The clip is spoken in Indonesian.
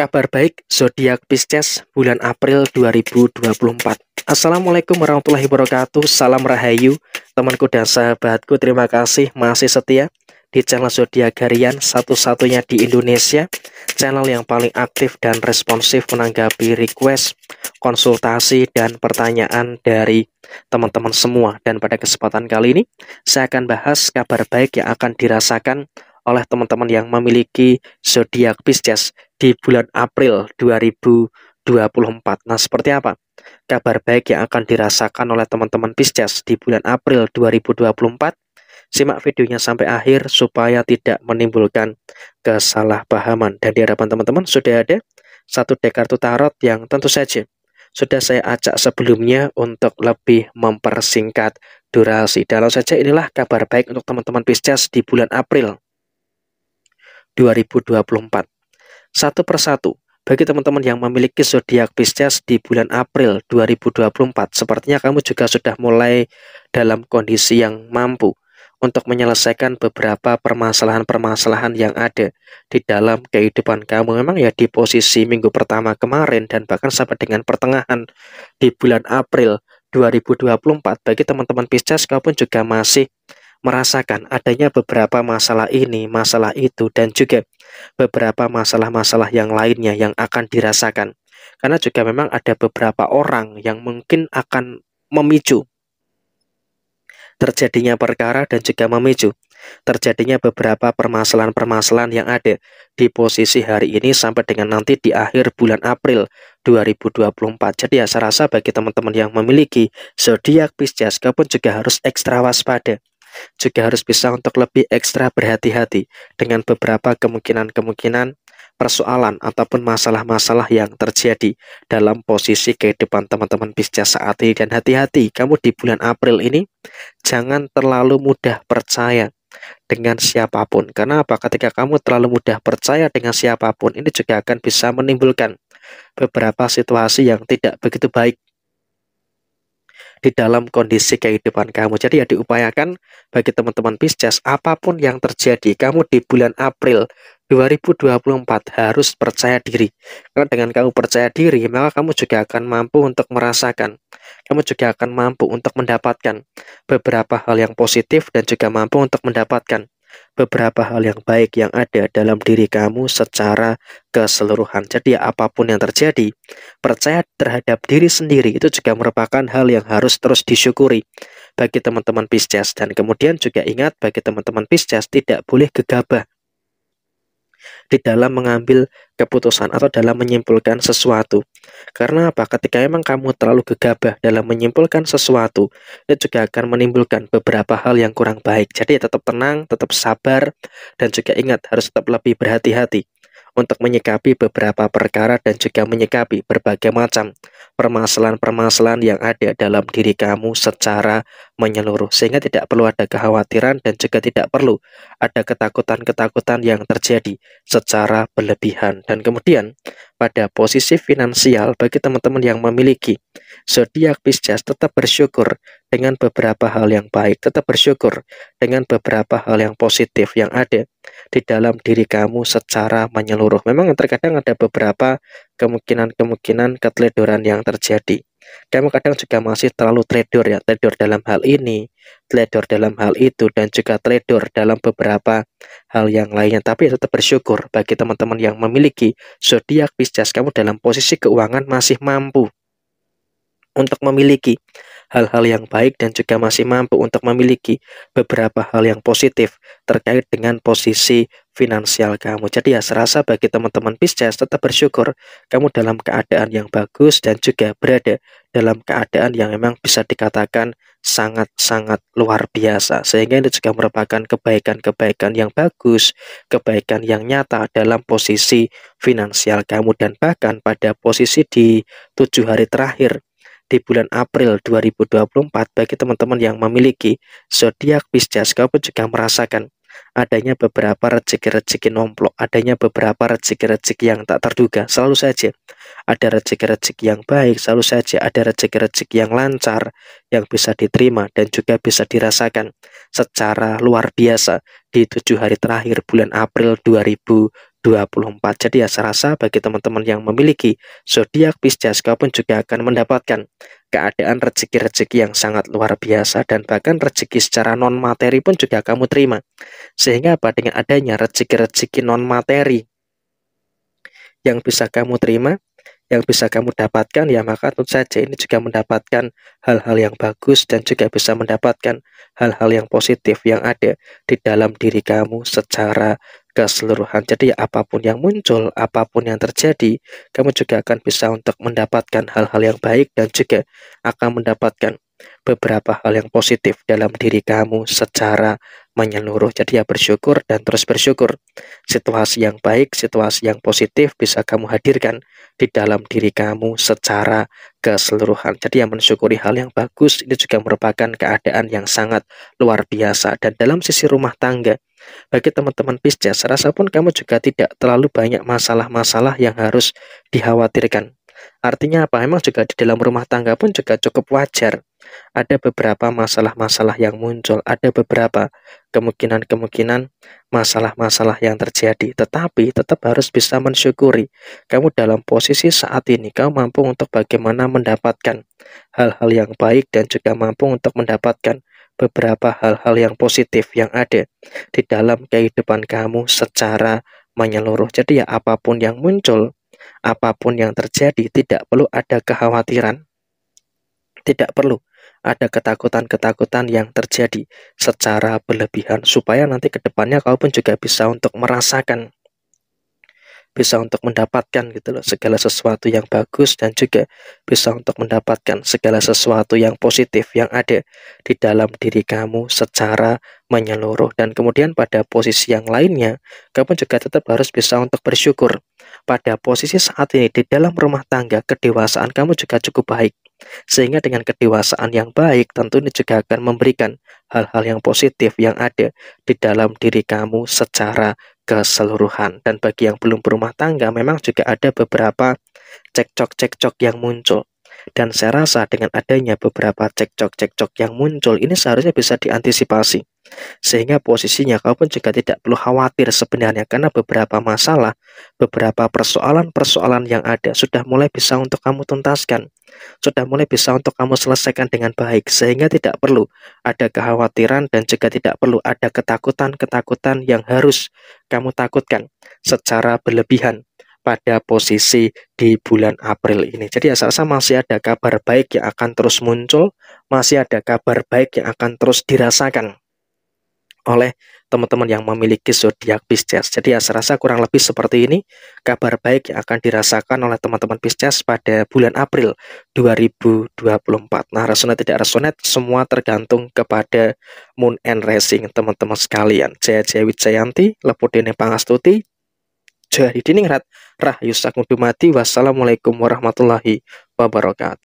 Kabar baik, zodiak Pisces bulan April 2024. Assalamualaikum warahmatullahi wabarakatuh. Salam rahayu, temanku dan sahabatku. Terima kasih masih setia di channel zodiak harian satu-satunya di Indonesia, channel yang paling aktif dan responsif menanggapi request, konsultasi dan pertanyaan dari teman-teman semua. Dan pada kesempatan kali ini, saya akan bahas kabar baik yang akan dirasakan oleh teman-teman yang memiliki zodiak Pisces di bulan April 2024. Nah, seperti apa? Kabar baik yang akan dirasakan oleh teman-teman Pisces di bulan April 2024. Simak videonya sampai akhir supaya tidak menimbulkan kesalahpahaman. Dan di hadapan teman-teman sudah ada satu dek kartu tarot yang tentu saja sudah saya ajak sebelumnya untuk lebih mempersingkat durasi. Dalam saja inilah kabar baik untuk teman-teman Pisces di bulan April 2024 satu persatu. Bagi teman-teman yang memiliki zodiak Pisces di bulan April 2024, sepertinya kamu juga sudah mulai dalam kondisi yang mampu untuk menyelesaikan beberapa permasalahan-permasalahan yang ada di dalam kehidupan kamu. Memang ya di posisi minggu pertama kemarin dan bahkan sampai dengan pertengahan di bulan April 2024 bagi teman-teman Pisces kamu pun juga masih merasakan adanya beberapa masalah ini, masalah itu, dan juga beberapa masalah-masalah yang lainnya yang akan dirasakan. Karena juga memang ada beberapa orang yang mungkin akan memicu terjadinya perkara dan juga memicu terjadinya beberapa permasalahan-permasalahan yang ada di posisi hari ini sampai dengan nanti di akhir bulan April 2024. Jadi ya saya rasa bagi teman-teman yang memiliki zodiak Pisces pun juga harus ekstra waspada juga harus bisa untuk lebih ekstra berhati-hati dengan beberapa kemungkinan-kemungkinan persoalan ataupun masalah-masalah yang terjadi dalam posisi kehidupan teman-teman bisnis saat ini. Dan hati-hati, kamu di bulan April ini jangan terlalu mudah percaya dengan siapapun. Karena apa? Ketika kamu terlalu mudah percaya dengan siapapun, ini juga akan bisa menimbulkan beberapa situasi yang tidak begitu baik di dalam kondisi kehidupan kamu. Jadi ya diupayakan bagi teman-teman Pisces apapun yang terjadi kamu di bulan April 2024 harus percaya diri. Karena dengan kamu percaya diri, maka kamu juga akan mampu untuk merasakan. Kamu juga akan mampu untuk mendapatkan beberapa hal yang positif dan juga mampu untuk mendapatkan beberapa hal yang baik yang ada dalam diri kamu secara keseluruhan. Jadi apapun yang terjadi, percaya terhadap diri sendiri itu juga merupakan hal yang harus terus disyukuri bagi teman-teman Pisces. Dan kemudian juga ingat bagi teman-teman Pisces tidak boleh gegabah di dalam mengambil keputusan atau dalam menyimpulkan sesuatu. Karena apa? Ketika memang kamu terlalu gegabah dalam menyimpulkan sesuatu, itu juga akan menimbulkan beberapa hal yang kurang baik. Jadi tetap tenang, tetap sabar, dan juga ingat harus tetap lebih berhati-hati untuk menyikapi beberapa perkara dan juga menyikapi berbagai macam permasalahan-permasalahan yang ada dalam diri kamu secara menyeluruh sehingga tidak perlu ada kekhawatiran dan juga tidak perlu ada ketakutan-ketakutan yang terjadi secara berlebihan dan kemudian pada posisi finansial bagi teman-teman yang memiliki zodiak Pisces tetap bersyukur dengan beberapa hal yang baik tetap bersyukur dengan beberapa hal yang positif yang ada di dalam diri kamu secara menyeluruh memang terkadang ada beberapa kemungkinan-kemungkinan keteledoran yang terjadi. Dan kadang juga masih terlalu trader ya, trader dalam hal ini, trader dalam hal itu, dan juga trader dalam beberapa hal yang lainnya. Tapi ya tetap bersyukur bagi teman-teman yang memiliki zodiak Pisces, kamu dalam posisi keuangan masih mampu untuk memiliki hal-hal yang baik dan juga masih mampu untuk memiliki beberapa hal yang positif terkait dengan posisi finansial kamu. Jadi ya serasa bagi teman-teman Pisces tetap bersyukur kamu dalam keadaan yang bagus dan juga berada dalam keadaan yang memang bisa dikatakan sangat-sangat luar biasa. Sehingga ini juga merupakan kebaikan-kebaikan yang bagus, kebaikan yang nyata dalam posisi finansial kamu dan bahkan pada posisi di tujuh hari terakhir di bulan April 2024 bagi teman-teman yang memiliki zodiak Pisces, kamu juga merasakan adanya beberapa rezeki-rezeki nomplok, adanya beberapa rezeki-rezeki yang tak terduga. Selalu saja ada rezeki-rezeki yang baik, selalu saja ada rezeki-rezeki yang lancar yang bisa diterima dan juga bisa dirasakan secara luar biasa di tujuh hari terakhir bulan April 2024. Jadi ya saya rasa bagi teman-teman yang memiliki zodiak Pisces kau pun juga akan mendapatkan keadaan rezeki-rezeki yang sangat luar biasa dan bahkan rezeki secara non materi pun juga kamu terima. Sehingga apa? Dengan adanya rezeki-rezeki non materi yang bisa kamu terima, yang bisa kamu dapatkan ya maka tentu saja ini juga mendapatkan hal-hal yang bagus dan juga bisa mendapatkan hal-hal yang positif yang ada di dalam diri kamu secara keseluruhan. Jadi apapun yang muncul, apapun yang terjadi, kamu juga akan bisa untuk mendapatkan hal-hal yang baik dan juga akan mendapatkan beberapa hal yang positif dalam diri kamu secara menyeluruh. Jadi ya bersyukur dan terus bersyukur. Situasi yang baik, situasi yang positif bisa kamu hadirkan di dalam diri kamu secara keseluruhan. Jadi ya mensyukuri hal yang bagus ini juga merupakan keadaan yang sangat luar biasa. Dan dalam sisi rumah tangga, bagi teman-teman Pisces, rasa pun kamu juga tidak terlalu banyak masalah-masalah yang harus dikhawatirkan. Artinya apa? Emang juga di dalam rumah tangga pun juga cukup wajar ada beberapa masalah-masalah yang muncul, ada beberapa kemungkinan-kemungkinan masalah-masalah yang terjadi, tetapi tetap harus bisa mensyukuri. Kamu dalam posisi saat ini, kamu mampu untuk bagaimana mendapatkan hal-hal yang baik dan juga mampu untuk mendapatkan beberapa hal-hal yang positif yang ada di dalam kehidupan kamu secara menyeluruh. Jadi ya apapun yang muncul, apapun yang terjadi, tidak perlu ada kekhawatiran. Tidak perlu ada ketakutan-ketakutan yang terjadi secara berlebihan supaya nanti kedepannya kau pun juga bisa untuk merasakan bisa untuk mendapatkan gitu loh segala sesuatu yang bagus dan juga bisa untuk mendapatkan segala sesuatu yang positif yang ada di dalam diri kamu secara menyeluruh dan kemudian pada posisi yang lainnya kamu juga tetap harus bisa untuk bersyukur pada posisi saat ini di dalam rumah tangga kedewasaan kamu juga cukup baik sehingga dengan kedewasaan yang baik tentu ini juga akan memberikan hal-hal yang positif yang ada di dalam diri kamu secara keseluruhan. Dan bagi yang belum berumah tangga, memang juga ada beberapa cekcok-cekcok yang muncul. Dan saya rasa dengan adanya beberapa cekcok-cekcok yang muncul, ini seharusnya bisa diantisipasi. Sehingga posisinya kau pun juga tidak perlu khawatir sebenarnya karena beberapa masalah, beberapa persoalan-persoalan yang ada sudah mulai bisa untuk kamu tuntaskan, sudah mulai bisa untuk kamu selesaikan dengan baik sehingga tidak perlu ada kekhawatiran dan juga tidak perlu ada ketakutan-ketakutan yang harus kamu takutkan secara berlebihan pada posisi di bulan April ini. Jadi asal-asal masih ada kabar baik yang akan terus muncul, masih ada kabar baik yang akan terus dirasakan oleh teman-teman yang memiliki zodiak Pisces. Jadi ya rasa kurang lebih seperti ini kabar baik yang akan dirasakan oleh teman-teman Pisces pada bulan April 2024. Nah, resonate tidak resonate semua tergantung kepada Moon and Rising teman-teman sekalian. Jaya Jaya Wijayanti, Lepudene Pangastuti, Jari Diningrat, Rahayu Sakundumati, Wassalamualaikum warahmatullahi wabarakatuh.